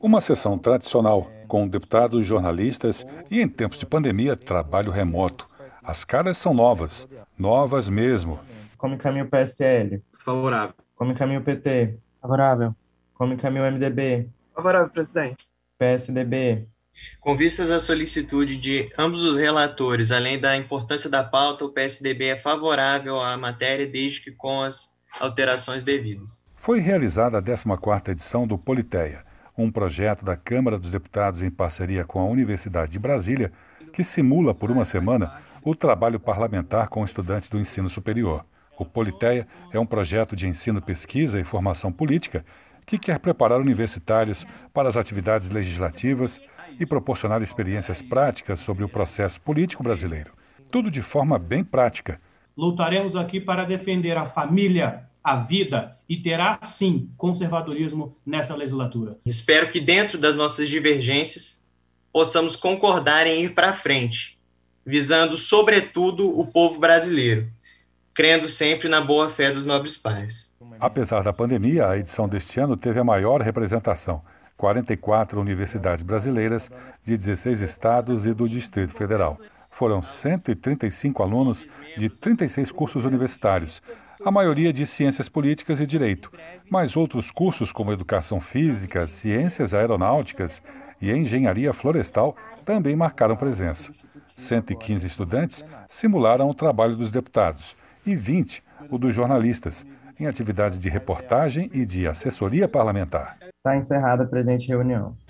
Uma sessão tradicional com deputados, e jornalistas e, em tempos de pandemia, trabalho remoto. As caras são novas, novas mesmo. Como encaminha o PSL? Favorável. Como encaminha o PT? Favorável. Como encaminha o MDB? Favorável, presidente. PSDB. Com vistas à solicitude de ambos os relatores, além da importância da pauta, o PSDB é favorável à matéria, desde que com as alterações devidas. Foi realizada a 14ª edição do Politeia, um projeto da Câmara dos Deputados em parceria com a Universidade de Brasília, que simula por uma semana o trabalho parlamentar com estudantes do ensino superior. O Politeia é um projeto de ensino, pesquisa e formação política que quer preparar universitários para as atividades legislativas e proporcionar experiências práticas sobre o processo político brasileiro. Tudo de forma bem prática. Lutaremos aqui para defender a família, a vida e terá, sim, conservadorismo nessa legislatura. Espero que, dentro das nossas divergências, possamos concordar em ir para frente, visando, sobretudo, o povo brasileiro, crendo sempre na boa fé dos nobres pais. Apesar da pandemia, a edição deste ano teve a maior representação. 44 universidades brasileiras de 16 estados e do Distrito Federal. Foram 135 alunos de 36 cursos universitários, a maioria de ciências políticas e direito, mas outros cursos como educação física, ciências aeronáuticas e engenharia florestal também marcaram presença. 115 estudantes simularam o trabalho dos deputados e 20 o dos jornalistas, em atividades de reportagem e de assessoria parlamentar. Está encerrada a presente reunião.